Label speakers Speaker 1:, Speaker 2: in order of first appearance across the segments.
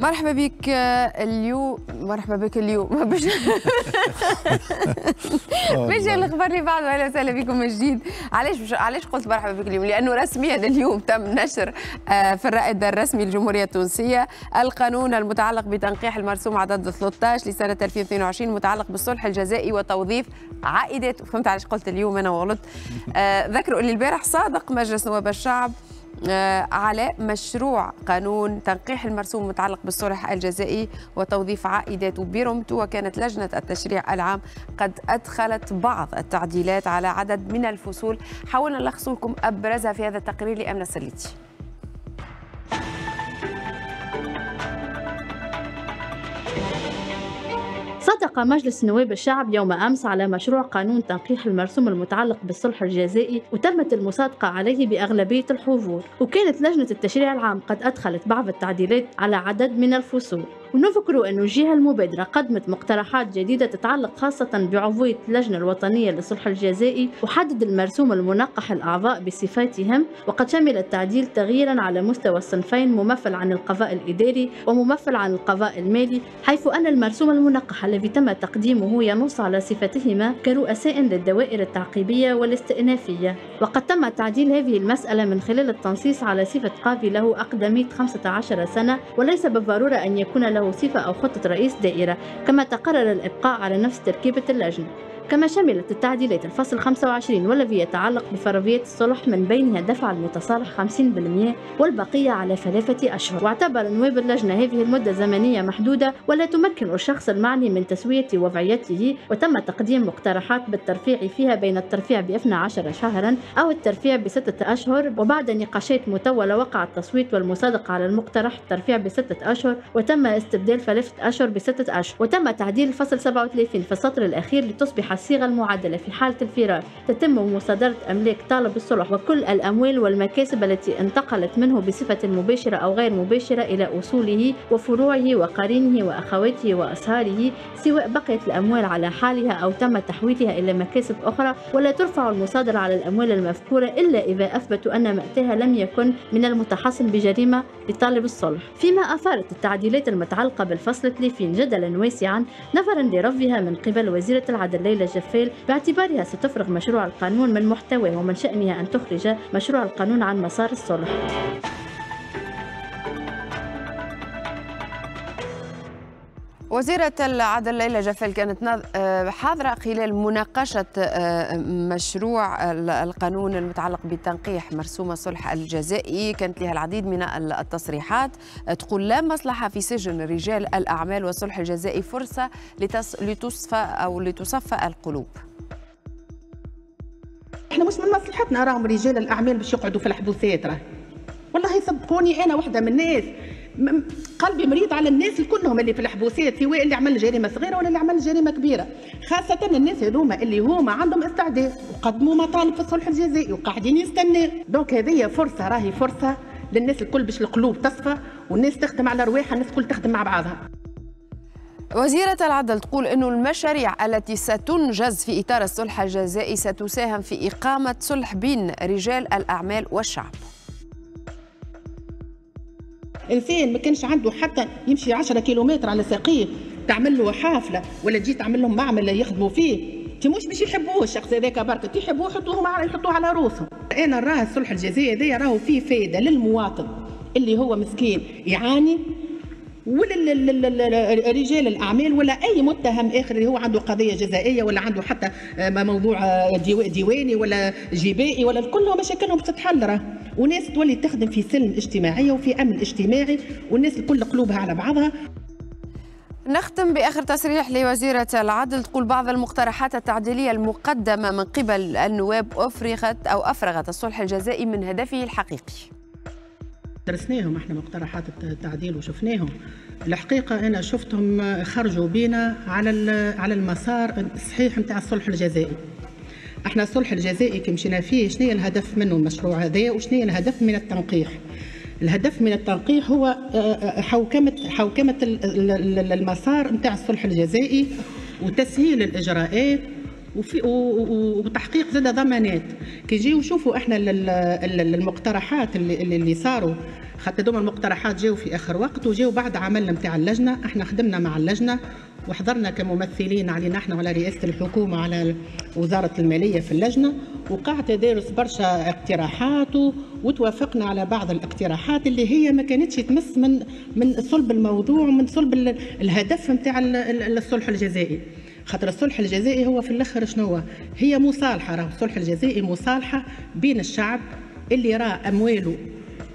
Speaker 1: آه، مرحبا بك اليوم مرحبا بك اليوم باش باش الاخبار اللي بعد اهلا وسهلا بكم من جديد علاش بش... علاش قلت مرحبا بك اليوم لانه رسميا اليوم تم نشر آه، في الرائد الرسمي للجمهوريه التونسيه القانون المتعلق بتنقيح المرسوم عدد 13 لسنه 2022 متعلق بالصلح الجزائي وتوظيف عائدات فهمت علاش قلت اليوم انا وغلط آه، ذكروا اللي البارح صادق مجلس نواب الشعب آه، على مشروع قانون تنقيح المرسوم المتعلق بالصلح الجزائي وتوظيف عائدات بيرومتو وكانت لجنة التشريع العام قد أدخلت بعض التعديلات على عدد من الفصول حاولنا نلخص لكم أبرزها في هذا التقرير لأمنة
Speaker 2: سليتي صادق مجلس نواب الشعب يوم أمس على مشروع قانون تنقيح المرسوم المتعلق بالصلح الجزائي وتمت المصادقة عليه بأغلبية الحضور وكانت لجنة التشريع العام قد أدخلت بعض التعديلات على عدد من الفصول ونذكر أن الجهة المبادرة قدمت مقترحات جديدة تتعلق خاصة بعضوية اللجنة الوطنية للصلح الجزائي وحدد المرسوم المنقح الأعضاء بصفاتهم وقد شمل التعديل تغييرا على مستوى الصنفين ممثل عن القضاء الإداري وممثل عن القضاء المالي حيث أن المرسوم المنقح الذي تم تقديمه ينص على صفتهما كرؤساء للدوائر التعقيبية والاستئنافية وقد تم تعديل هذه المسألة من خلال التنصيص على صفة قاضي له أقدمية 15 سنة وليس بالضرورة أن يكون له له صفة أو خطة رئيس دائرة كما تقرر الإبقاء على نفس تركيبة اللجنة كما شملت التعديلات الفصل 25 والذي يتعلق بفرضية الصلح من بينها دفع المتصالح 50% والبقية على ثلاثة أشهر واعتبر نواب اللجنة هذه المدة زمنية محدودة ولا تمكن الشخص المعني من تسوية وضعيته وتم تقديم مقترحات بالترفيع فيها بين الترفيع ب 12 شهرا أو الترفيع بستة أشهر وبعد نقاشات مطولة وقع التصويت والمصادقة على المقترح الترفيع بستة أشهر وتم استبدال ثلاثة أشهر بستة أشهر وتم تعديل الفصل 37 في السطر الأخير لتصبح الصيغة المعدلة في حالة الفرار تتم مصادرة أملاك طالب الصلح وكل الأموال والمكاسب التي انتقلت منه بصفة مباشرة أو غير مباشرة إلى أصوله وفروعه وقرينه وأخواته وأصهاره سواء بقيت الأموال على حالها أو تم تحويلها إلى مكاسب أخرى ولا ترفع المصادرة على الأموال المذكورة إلا إذا أثبتوا أن مأتاها لم يكن من المتحصن بجريمة لطالب الصلح فيما أثارت التعديلات المتعلقة بالفصل 30 جدلا واسعا نفرا لرفضها من قبل وزيرة العدل ليلى الجفيل باعتبارها ستفرغ مشروع القانون من محتواه ومن شأنها أن تخرج مشروع القانون عن مسار الصلح
Speaker 1: وزيرة العدل ليلى جفال كانت آه، حاضرة خلال مناقشة آه، مشروع القانون المتعلق بتنقيح مرسوم الصلح الجزائي كانت لها العديد من التصريحات آه، تقول لا مصلحة في سجن رجال الأعمال والصلح الجزائي فرصة لتصفى أو لتصفى القلوب
Speaker 3: احنا مش من مصلحتنا راهم رجال الاعمال باش يقعدوا في الحبوسات راه والله صدقوني انا واحده من الناس قلبي مريض على الناس كلهم اللي في الحبوسات سواء اللي عمل جريمه صغيره ولا اللي عمل جريمه كبيره خاصه الناس هذوما اللي هما عندهم استعداد وقدموا مطالب في الصلح الجزائي وقاعدين يستنوا دونك هذه فرصه راهي فرصه للناس الكل باش القلوب تصفى والناس تخدم على رواحها الناس الكل تخدم مع بعضها
Speaker 1: وزيرة العدل تقول أن المشاريع التي ستنجز في إطار الصلح الجزائي ستساهم في إقامة صلح بين رجال الأعمال والشعب
Speaker 3: انسان ما كانش عنده حتى يمشي 10 كيلومتر على ساقيه تعمل له حافله ولا تجي تعمل لهم معمل يخدموا فيه تي مش باش يحبوه الشخص هذاك برك يحبوه يحطوه مع يحطوه على روسهم انا راه الصلح الجزائري هذا راهو فيه فايده للمواطن اللي هو مسكين يعاني ولا رجال الاعمال ولا اي متهم اخر اللي هو عنده قضيه جزائيه ولا عنده حتى آه، موضوع آه، ديواني ولا جبائي ولا الكل مشاكلهم بتتحل راه وناس تولي تخدم في سلم اجتماعيه وفي امن اجتماعي والناس الكل قلوبها على بعضها
Speaker 1: نختم بآخر تصريح لوزيرة العدل تقول بعض المقترحات التعديلية المقدمة من قبل النواب أفرغت أو أفرغت الصلح الجزائي من هدفه الحقيقي
Speaker 3: درسناهم احنا مقترحات التعديل وشفناهم الحقيقه انا شفتهم خرجوا بينا على على المسار الصحيح نتاع الصلح الجزائي احنا الصلح الجزائي كي مشينا فيه شنو الهدف منه المشروع هذا وشنو الهدف من التنقيح الهدف من التنقيح هو آه، آه، حوكمة حوكمة المسار نتاع الصلح الجزائي وتسهيل الإجراءات وفي وتحقيق زاد ضمانات كي يجيو يشوفوا احنا المقترحات اللي, اللي صاروا خاطر دوما المقترحات جاو في اخر وقت وجاو بعد عمل نتاع اللجنه احنا خدمنا مع اللجنه وحضرنا كممثلين علينا احنا وعلى رئاسه الحكومه على وزاره الماليه في اللجنه وقع تدارس برشا اقتراحات وتوافقنا على بعض الاقتراحات اللي هي ما كانتش تمس من من صلب الموضوع ومن صلب الهدف نتاع الصلح الجزائي خاطر الصلح الجزائي هو في الاخر شنو هي مصالحه راه الصلح الجزائي مصالحه بين الشعب اللي راه امواله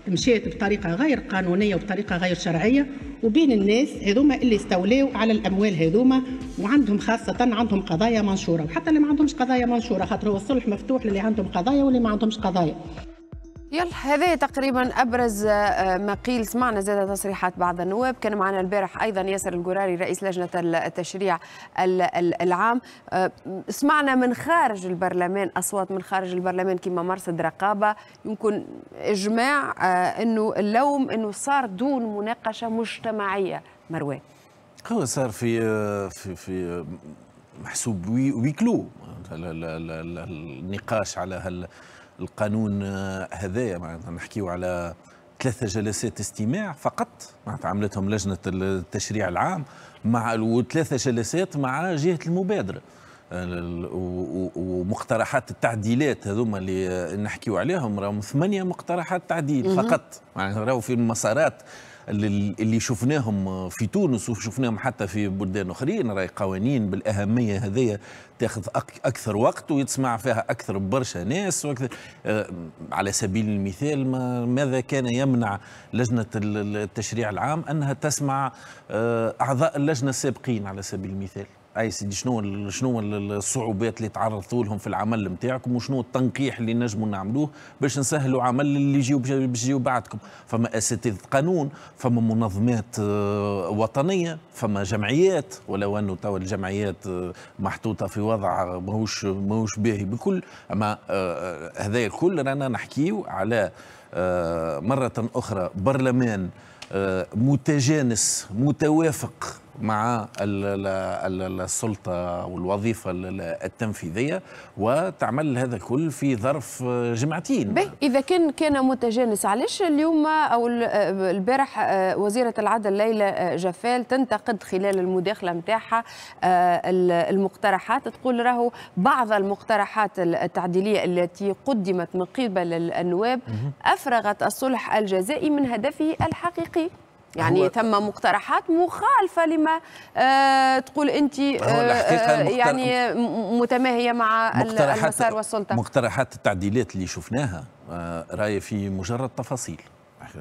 Speaker 3: مشيت بطريقه غير قانونيه وبطريقه غير شرعيه وبين الناس هذوما اللي استولوا على الاموال هذوما وعندهم خاصه عندهم قضايا منشوره وحتى اللي ما عندهمش قضايا منشوره خاطر هو الصلح مفتوح للي عندهم قضايا واللي ما عندهمش قضايا يلا هذا
Speaker 1: تقريبا ابرز آه، ما قيل سمعنا زاد تصريحات بعض النواب كان معنا البارح ايضا ياسر القراري رئيس لجنه التشريع العام آه، سمعنا من خارج البرلمان اصوات من خارج البرلمان كما مرصد رقابه يمكن اجماع آه، انه اللوم انه صار دون مناقشه مجتمعيه
Speaker 4: مروان هو صار في في في محسوب ويكلو النقاش على هال القانون آه، هذايا معناتها نحكيو على ثلاثة جلسات استماع فقط معناتها عملتهم لجنة التشريع العام مع وثلاثة جلسات مع جهة المبادرة آه، ومقترحات التعديلات هذوما اللي نحكيو عليهم راهم ثمانية مقترحات تعديل فقط معناتها راهو في المسارات اللي شفناهم في تونس وشفناهم حتى في بلدان اخرين راي قوانين بالاهميه هذيا تاخذ اكثر وقت ويتسمع فيها اكثر برشا ناس واكثر آه، على سبيل المثال ما ماذا كان يمنع لجنه التشريع العام انها تسمع آه، اعضاء اللجنه السابقين على سبيل المثال اي سيدي شنو شنو الصعوبات اللي تعرضتوا لهم في العمل نتاعكم وشنو التنقيح اللي نجموا نعملوه باش نسهلوا عمل اللي يجيو باش يجيو بعدكم فما اساتذه قانون فما منظمات آه، وطنيه فما جمعيات ولو انه توا الجمعيات آه، محطوطه في وضع ماهوش ماهوش باهي بكل اما آه، هذا الكل رانا نحكيو على مره اخرى برلمان متجانس متوافق مع السلطة والوظيفة التنفيذية وتعمل هذا كل في ظرف جمعتين
Speaker 1: به إذا كان كان متجانس علاش اليوم أو آه، البارح آه، وزيرة العدل ليلى آه، جفال تنتقد خلال المداخلة نتاعها المقترحات تقول راهو بعض المقترحات التعديلية التي قدمت من قبل النواب أفرغت الصلح الجزائي من هدفه الحقيقي يعني ثم مقترحات مخالفه لما آه، تقول انت آه، آه، يعني متماهيه مع
Speaker 2: المسار والسلطه
Speaker 4: مقترحات التعديلات اللي شفناها آه رايه في مجرد تفاصيل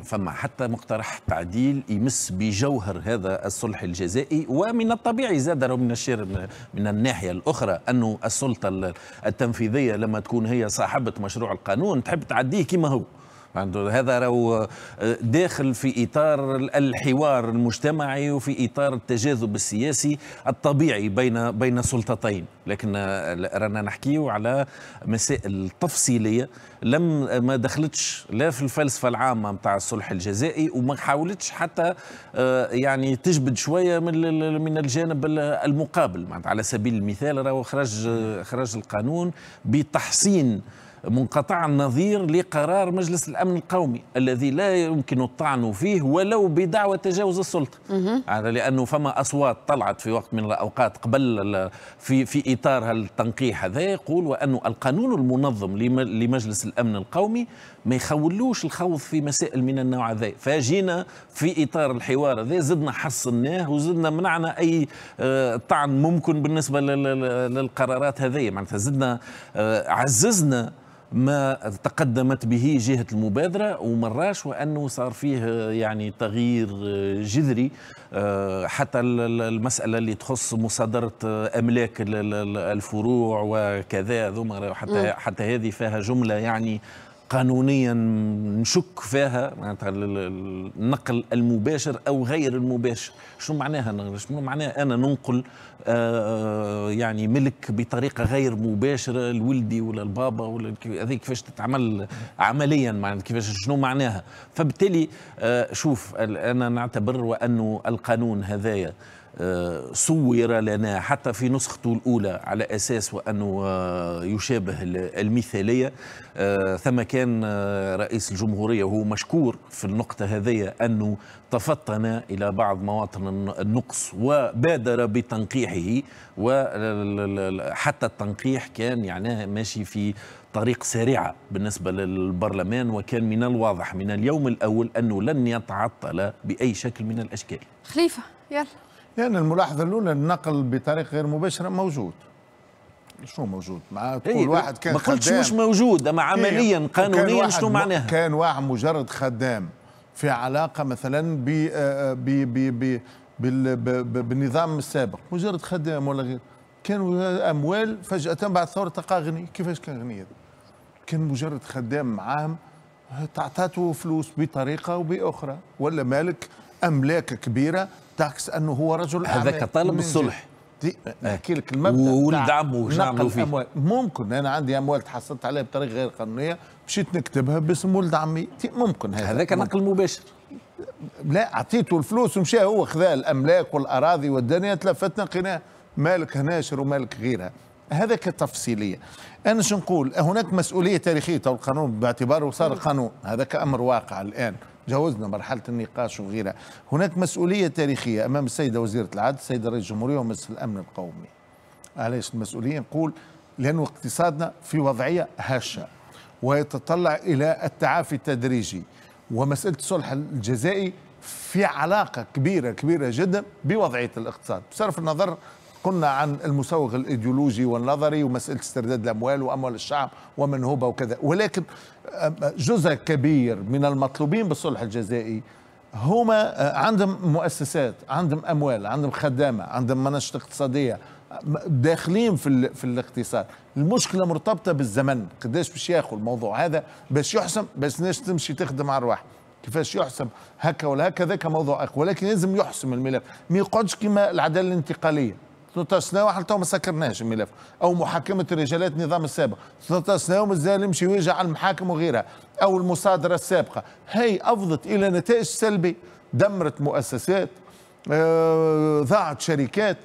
Speaker 4: فما حتى مقترح تعديل يمس بجوهر هذا الصلح الجزائي ومن الطبيعي زاد من الشير من الناحية الأخرى أنه السلطة التنفيذية لما تكون هي صاحبة مشروع القانون تحب تعديه كما هو هذا راهو آه، داخل في اطار الحوار المجتمعي وفي اطار التجاذب السياسي الطبيعي بين بين سلطتين لكن آه، رانا نحكيو على مسائل تفصيليه لم آه، ما دخلتش لا في الفلسفه العامه نتاع الصلح الجزائي وما حاولتش حتى يعني تجبد شويه من من الجانب المقابل على سبيل المثال راهو خرج خرج القانون بتحسين منقطع النظير لقرار مجلس الامن القومي الذي لا يمكن الطعن فيه ولو بدعوى تجاوز السلطه على لانه فما اصوات طلعت في وقت من الاوقات قبل في في اطار التنقيح هذا يقول وانه القانون المنظم لمجلس الامن القومي ما يخولوش الخوض في مسائل من النوع هذا فجينا في اطار الحوار هذا زدنا حصناه وزدنا منعنا اي آه، طعن ممكن بالنسبه للقرارات هذه معناتها زدنا آه، عززنا ما تقدمت به جهة المبادرة ومراش وأنه صار فيه يعني تغيير جذري آه، حتى المسألة اللي تخص مصادرة آه، أملاك الفروع وكذا حتى, حتى هذه فيها جملة يعني قانونيا نشك فيها معناتها النقل المباشر او غير المباشر شنو معناها شنو معناها انا ننقل آه، يعني ملك بطريقه غير مباشره لولدي ولا البابا ولا هذه كيفاش تتعمل عمليا معناتها كيفاش شنو معناها فبالتالي آه، شوف انا نعتبر وانه القانون هذايا صور لنا حتى في نسخته الأولى على أساس وأنه آه، يشابه المثالية آه، ثم كان آه، رئيس الجمهورية وهو مشكور في النقطة هذه أنه تفطن إلى بعض مواطن النقص وبادر بتنقيحه وحتى التنقيح كان يعني ماشي في طريق سريعة بالنسبة للبرلمان وكان من الواضح من اليوم الأول أنه لن يتعطل بأي شكل من الأشكال خليفة يلا
Speaker 5: لأن يعني الملاحظة الأولى النقل بطريقة غير مباشرة موجود شنو موجود مع كل إيه، واحد كان ما قلتش مش
Speaker 4: موجود اما إيه، عمليا قانونيا شنو معناها
Speaker 5: كان واحد مجرد خدام في علاقه مثلا ب آه، ب ب بالنظام السابق مجرد خدام ولا غير كانوا اموال فجاه بعد الثوره تلقى غني كيفاش كان غني كان مجرد خدام معاهم تعطاته فلوس بطريقه وباخرى ولا مالك املاك كبيره تعكس انه هو رجل اعمال هذاك طالب الصلح نحكي إيه. لك المبدا وولد عمه وش نعملوا فيه أموال. ممكن انا عندي اموال تحصلت عليها بطريقه غير قانونيه مشيت نكتبها باسم ولد عمي ممكن هذا هذاك نقل مباشر لا اعطيته الفلوس ومشى هو خذا الاملاك والاراضي والدنيا تلفتنا قناه مالك هناشر ومالك غيرها هذاك كتفصيليه أنا شو نقول هناك مسؤولية تاريخية تو القانون باعتباره صار نعم. قانون هذا كأمر واقع الآن جاوزنا مرحلة النقاش وغيرها هناك مسؤولية تاريخية أمام السيدة وزيرة العدل السيدة رئيس الجمهورية ومجلس الأمن القومي علاش المسؤولية نقول لأن اقتصادنا في وضعية هشة ويتطلع إلى التعافي التدريجي ومسألة الصلح الجزائي في علاقة كبيرة كبيرة جدا بوضعية الاقتصاد بصرف النظر قلنا عن المسوغ الايديولوجي والنظري ومساله استرداد الاموال واموال الشعب ومن وكذا ولكن جزء كبير من المطلوبين بالصلح الجزائي هما أه، عندهم مؤسسات عندهم اموال عندهم خدامه عندهم مناشط اقتصاديه داخلين في في الاقتصاد المشكله مرتبطه بالزمن قداش باش ياخذ الموضوع هذا باش يحسم باش الناس تمشي تخدم على الواحد كيفاش يحسم هكا ولا هكا ذاك موضوع اخر ولكن لازم يحسم الملف ما يقعدش كما العداله الانتقاليه سنه وحتى ما سكرناش الملف او محاكمه رجالات النظام السابق سنه ومازال يمشي ويرجع على المحاكم وغيرها او المصادره السابقه هي افضت الى نتائج سلبيه دمرت مؤسسات آه، ضاعت شركات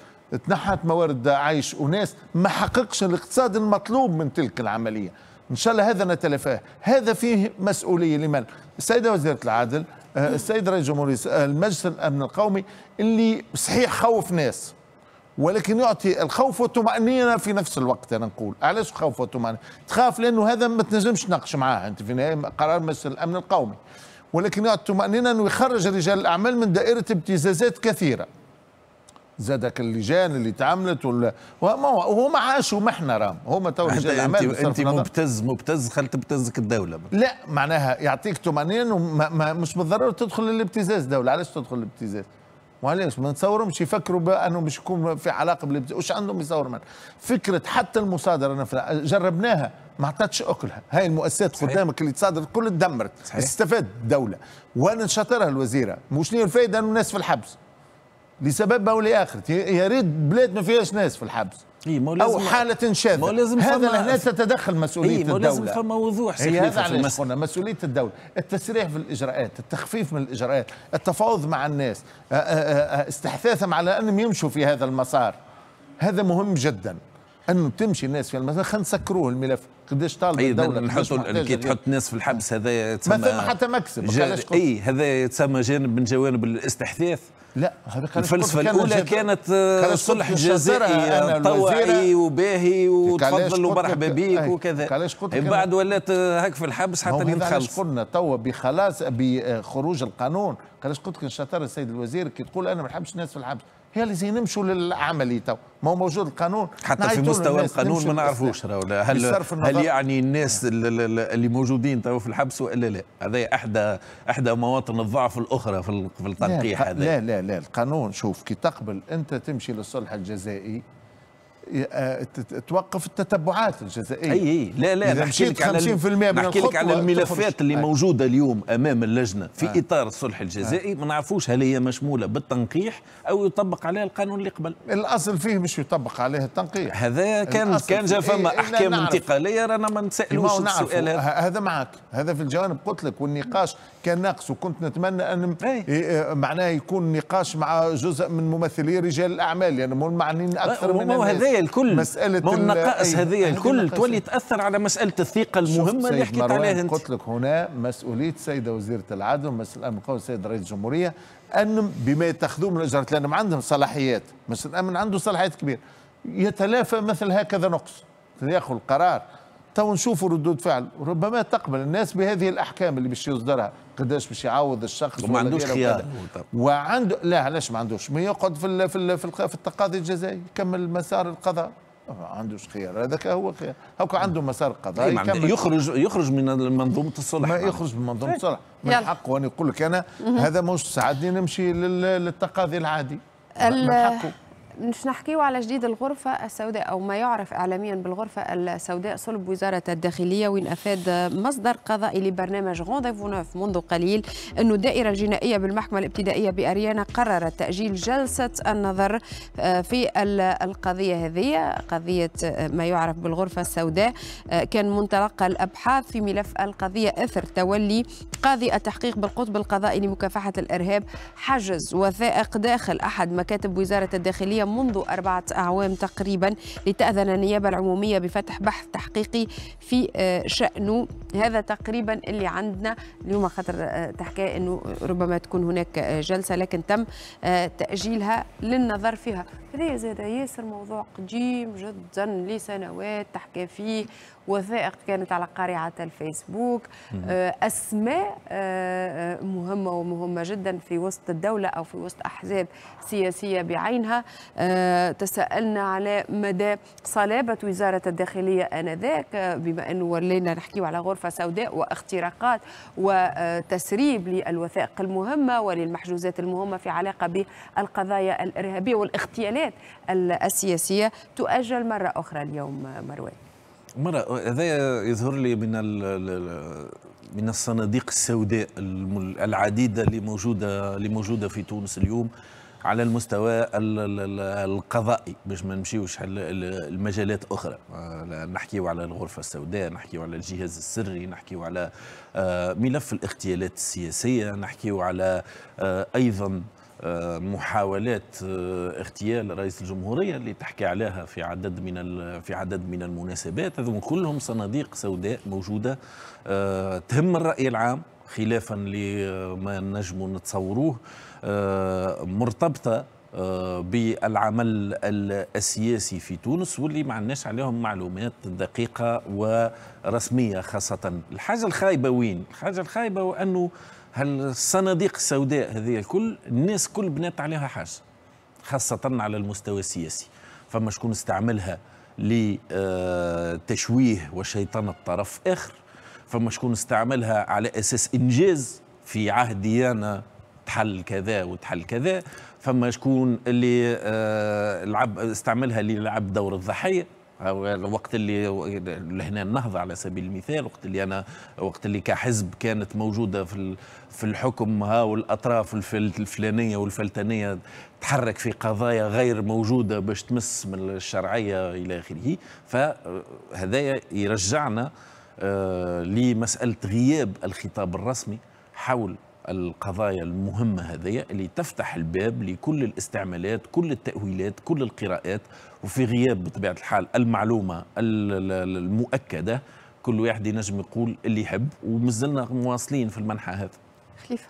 Speaker 5: تنحت موارد عيش وناس ما حققش الاقتصاد المطلوب من تلك العمليه ان شاء الله هذا نتلافاه هذا فيه مسؤوليه لمن السيده وزيره العدل آه، السيد رئيس جمهورية آه، المجلس الامن القومي اللي صحيح خوف ناس ولكن يعطي الخوف والطمأنينة في نفس الوقت أنا نقول علاش خوف وطمأنينة تخاف لأنه هذا ما تنجمش تناقش معاه أنت في النهاية قرار مجلس الأمن القومي ولكن يعطي الطمأنينة أنه يخرج رجال الأعمال من دائرة ابتزازات كثيرة زادك اللجان اللي تعملت ولا هو ما عاشوا ما احنا رام هما تو الاعمال انت, انت مبتز
Speaker 4: مبتز خل تبتزك
Speaker 5: الدوله لا معناها يعطيك طمانين وما مش بالضروره تدخل الابتزاز دوله علاش تدخل الابتزاز وعلاش ما نصورهمش يفكروا بانه مش يكون في علاقه بال وش عندهم يصور من فكره حتى المصادره نفسها جربناها ما عطتش اكلها هاي المؤسسات قدامك اللي تصادر كل تدمرت استفاد الدوله وانا شاطرها الوزيره مش الفائده انه الناس في الحبس لسبب او لاخر يا ريت بلاد ما فيهاش ناس في الحبس إيه او حاله شاذة لازم هذا هنا تتدخل مسؤوليه إيه الدوله لازم فما وضوح هي إيه، هذا علاش قلنا مسؤوليه الدوله التسريع في الاجراءات التخفيف من الاجراءات التفاوض مع الناس استحثاثهم على انهم يمشوا في هذا المسار هذا مهم جدا انه تمشي الناس في المسار خلينا نسكروه الملف قداش طالب الدوله نحطوا كي تحط
Speaker 4: ناس في الحبس هذا تسمى ما ثم حتى مكسب اي هذا يتسمى جانب من جوانب الاستحثاث
Speaker 5: لا الفلسفه الاولى
Speaker 4: كانت آه، صلح جزائي آه، آه، طوعي
Speaker 5: وباهي وتفضل ومرحبا بيك وكذا من إيه، بعد ولات هك في الحبس حتى اللي علاش قلنا توا بخلاص بخروج القانون علاش قلت لك شطر السيد الوزير كي تقول انا ما نحبش الناس في الحبس هي الذين نمشوا للعملي تو ما هو موجود القانون حتى في مستوى القانون ما نعرفوش
Speaker 4: راولا هل هل يعني الناس نعم. اللي موجودين تو في الحبس ولا لا هذا احدى احدى مواطن الضعف الاخرى في التنقيح هذا لا
Speaker 5: لا لا القانون شوف كي تقبل انت تمشي للصلح الجزائي توقف التتبعات الجزائيه اي اي لا لا نحكي لك 50% من نحكي لك على الملفات اللي أي. آه.
Speaker 4: موجوده اليوم امام اللجنه في أي. آه. اطار الصلح الجزائي آه. ما نعرفوش هل هي مشموله بالتنقيح او يطبق
Speaker 5: عليها القانون اللي قبل الاصل فيه مش يطبق عليها التنقيح هذا كان كان جا فما احكام
Speaker 4: انتقاليه رانا ما نسالوش السؤال هذا
Speaker 5: هذا معك هذا في الجوانب قلت لك والنقاش كان ناقص وكنت نتمنى ان أي. إيه، إيه، معناه يكون نقاش مع جزء من ممثلي رجال الاعمال لان يعني مو معنيين اكثر من هو هذايا الكل مساله النقائص إيه، هذايا الكل تولي تاثر على مساله الثقه المهمه اللي حكيت عليها انت قلت لك هنا مسؤوليه السيده وزيره العدل ومسؤوليه الامن القومي السيد رئيس الجمهوريه ان بما يتخذوه من اجراءات لانهم عندهم صلاحيات مسؤول الامن عنده صلاحيات كبيره يتلافى مثل هكذا نقص ياخذ القرار تو نشوفوا ردود فعل ربما تقبل الناس بهذه الاحكام اللي باش يصدرها قداش باش يعوض الشخص وما عندوش خيار نعم. وعنده لا علاش ما عندوش ما يقعد في الـ في الـ في, الـ في التقاضي الجزائي يكمل مسار القضاء ما عندوش خيار هذاك هو خيار هاكا عنده مسار قضاء نعم، يكمل يخرج يخرج من منظومه الصلح ما يخرج من منظومه نعم. الصلح من حقه انا نقول لك انا هذا مش ساعدني نمشي للتقاضي العادي من حقه
Speaker 1: مش نحكيه على جديد الغرفة السوداء أو ما يعرف إعلاميا بالغرفة السوداء صلب وزارة الداخلية وين أفاد مصدر قضائي لبرنامج غونديفو نوف منذ قليل أن الدائرة الجنائية بالمحكمة الابتدائية بأريانا قررت تأجيل جلسة النظر آه، في القضية هذه قضية آه، ما يعرف بالغرفة السوداء آه، كان منطلق الأبحاث في ملف القضية أثر تولي قاضي التحقيق بالقطب القضائي لمكافحة الإرهاب حجز وثائق داخل أحد مكاتب وزارة الداخلية منذ أربعة أعوام تقريبا لتأذن النيابة العمومية بفتح بحث تحقيقي في آه، شأنه هذا تقريبا اللي عندنا اليوم خاطر آه، تحكي أنه ربما تكون هناك آه، جلسة لكن تم تأجيلها للنظر فيها هذا زاد ياسر موضوع قديم جدا لسنوات تحكي فيه وثائق كانت على قارعة الفيسبوك أسماء مهمة ومهمة جدا في وسط الدولة أو في وسط أحزاب سياسية بعينها آه، تساءلنا على مدى صلابة وزارة الداخلية آنذاك آه، بما أنه ولينا نحكيو على غرفة سوداء واختراقات وتسريب للوثائق المهمة وللمحجوزات المهمة في علاقة بالقضايا الإرهابية والاغتيالات السياسية تؤجل مرة أخرى اليوم مروان
Speaker 4: مرة هذا يظهر لي من من الصناديق السوداء العديدة اللي موجودة اللي موجودة في تونس اليوم على المستوى القضائي باش ما نمشيوش المجالات اخرى آه، نحكيو على الغرفه السوداء نحكيو على الجهاز السري نحكيو على آه، ملف الاغتيالات السياسيه نحكيو على آه، ايضا محاولات اغتيال رئيس الجمهوريه اللي تحكي عليها في عدد من في عدد من المناسبات هذو كلهم صناديق سوداء موجوده تهم الراي العام خلافا لما نجم نتصوروه آه، مرتبطة آه، بالعمل السياسي في تونس واللي ما عندناش عليهم معلومات دقيقة ورسمية خاصة الحاجة الخايبة وين؟ الحاجة الخايبة وأنه هالصناديق السوداء هذه الكل الناس كل بنات عليها حاجة خاصة على المستوى السياسي فما شكون استعملها لتشويه وشيطنة طرف آخر فما شكون استعملها على اساس انجاز في عهد ديانا تحل كذا وتحل كذا فما شكون اللي آه، لعب استعملها اللي لعب دور الضحيه الوقت آه، اللي لهنا النهضة على سبيل المثال وقت اللي أنا وقت اللي كحزب كانت موجودة في في الحكم ها والأطراف الفلانية والفلتانية تحرك في قضايا غير موجودة باش تمس من الشرعية إلى آخره فهذا يرجعنا آه، لمسألة غياب الخطاب الرسمي حول القضايا المهمة هذه اللي تفتح الباب لكل الاستعمالات كل التأويلات كل القراءات وفي غياب بطبيعة الحال المعلومة المؤكدة كل واحد ينجم يقول اللي يحب ومازلنا مواصلين في المنحى هذا
Speaker 3: خليفه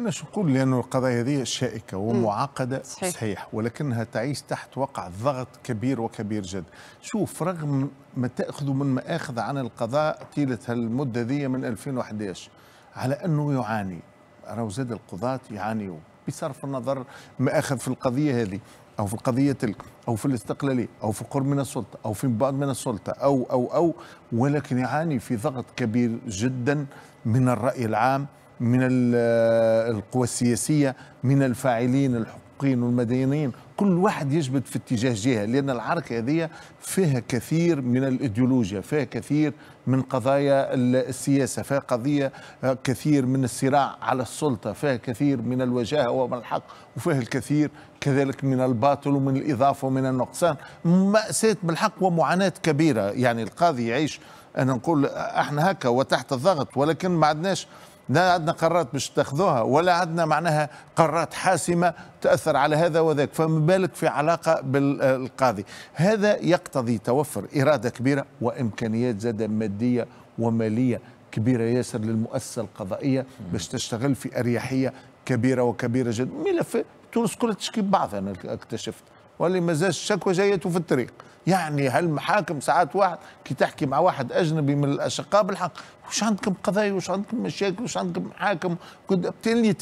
Speaker 5: أنا شو نقول لانه القضايا هذه شائكة ومعقدة صحيح. صحيح ولكنها تعيش تحت وقع ضغط كبير وكبير جدا شوف رغم ما تأخذوا من مآخذ عن القضاء طيلة المدة ذي من 2011 على أنه يعاني راهو زاد القضاة يعانيوا بصرف النظر مآخذ في القضية هذه أو في القضية تلك أو في الاستقلالية أو في القرب من السلطة أو في بعد من السلطة أو أو أو ولكن يعاني في ضغط كبير جدا من الرأي العام من آه، القوى السياسية من الفاعلين الحقوقيين والمدنيين كل واحد يجبد في اتجاه جهة لأن الحركة هذه فيها كثير من الإيديولوجيا فيها كثير من قضايا السياسة فيها قضية آه، كثير من الصراع على السلطة فيها كثير من الوجاهة ومن الحق وفيها الكثير كذلك من الباطل ومن الإضافة ومن النقصان مأساة بالحق ومعاناة كبيرة يعني القاضي يعيش أنا نقول آه، احنا هكا وتحت الضغط ولكن ما عدناش لا عندنا قرارات باش تاخذوها ولا عندنا معناها قرارات حاسمه تاثر على هذا وذاك فما بالك في علاقه بالقاضي هذا يقتضي توفر اراده كبيره وامكانيات زاده ماديه وماليه كبيره ياسر للمؤسسه القضائيه باش تشتغل في اريحيه كبيره وكبيره جدا ملف تونس كلها تشكي بعضها انا اكتشفت واللي مازال الشكوى جايته في الطريق يعني هالمحاكم ساعات واحد كي تحكي مع واحد اجنبي من الاشقاء بالحق وش عندكم قضايا وش عندكم مشاكل وش عندكم محاكم بالتالي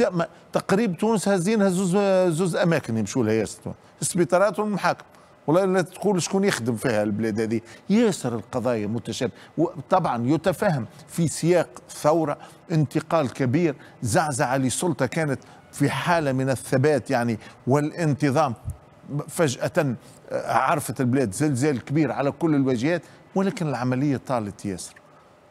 Speaker 5: تقريب تونس هازينها زوز زوز اماكن يمشوا لها ياسر السبيطارات والمحاكم والله لا تقول شكون يخدم فيها البلاد هذه ياسر القضايا متشابهه وطبعا يتفهم في سياق ثوره انتقال كبير زعزعه لسلطه كانت في حاله من الثبات يعني والانتظام فجأة آه، عرفت البلاد زلزال كبير على كل الوجهات ولكن العملية طالت ياسر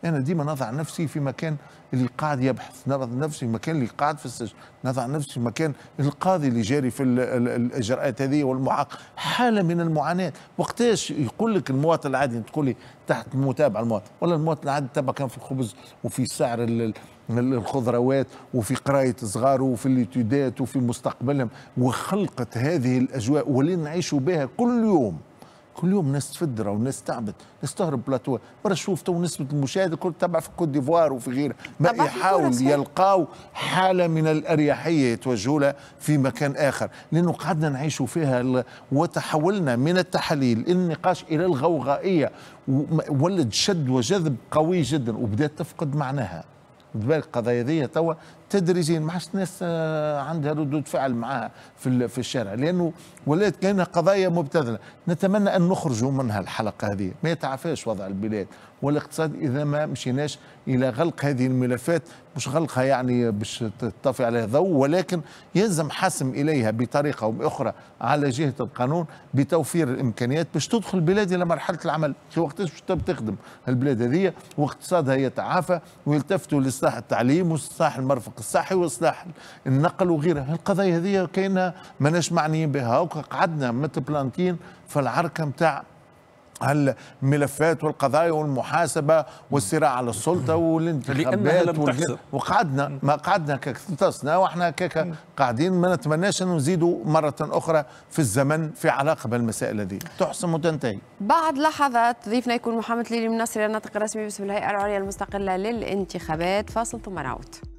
Speaker 5: أنا ديما نضع نفسي في مكان اللي قاعد يبحث نضع نفسي في مكان اللي قاعد في السجن نضع نفسي في مكان القاضي اللي جاري في الإجراءات هذه والمعاق حالة من المعاناة وقتاش يقول لك المواطن العادي تقول لي تحت متابعة المواطن ولا المواطن العادي تبع كان في الخبز وفي سعر الخضروات وفي قرايه صغاره وفي الاتيودات وفي مستقبلهم وخلقت هذه الاجواء ولينا نعيشوا بها كل يوم كل يوم ناس تفدر وناس تعبد ناس تهرب بلاطو برا شوف تو نسبه المشاهده كل تبع في كوت ديفوار وفي غيره ما يحاول يلقاو حاله من الاريحيه يتوجهوا لها في مكان اخر لانه قعدنا نعيشوا فيها وتحولنا من التحاليل النقاش الى الغوغائيه ولد شد وجذب قوي جدا وبدات تفقد معناها بالك قضايا دي توا تدريجيا ما عادش الناس آه، عندها ردود فعل معها في في الشارع لانه ولات كانها قضايا مبتذله نتمنى ان نخرجوا منها الحلقه هذه ما يتعافاش وضع البلاد والاقتصاد اذا ما مشيناش الى غلق هذه الملفات مش غلقها يعني باش تطفي عليها ضوء ولكن يلزم حسم اليها بطريقه او باخرى على جهه القانون بتوفير الامكانيات باش تدخل البلاد الى مرحله العمل في وقتاش باش تخدم البلاد هذه واقتصادها يتعافى ويلتفتوا لصلاح التعليم وصلاح المرفق النقل الصحي واصلاح النقل وغيرها القضايا هذه كاينه ماناش معنيين بها قعدنا متبلانتين في العركه نتاع الملفات والقضايا والمحاسبه والصراع على السلطه والانتخابات وقعدنا ما قعدنا كك امتصنا واحنا كك قاعدين ما نتمناش انه نزيدوا مره اخرى في الزمن في علاقه بالمسائل هذه تحسم وتنتهي
Speaker 1: بعد لحظات ضيفنا يكون محمد ليلي منصري الناطق الرسمي باسم الهيئه العليا المستقله للانتخابات فاصل ثم نعود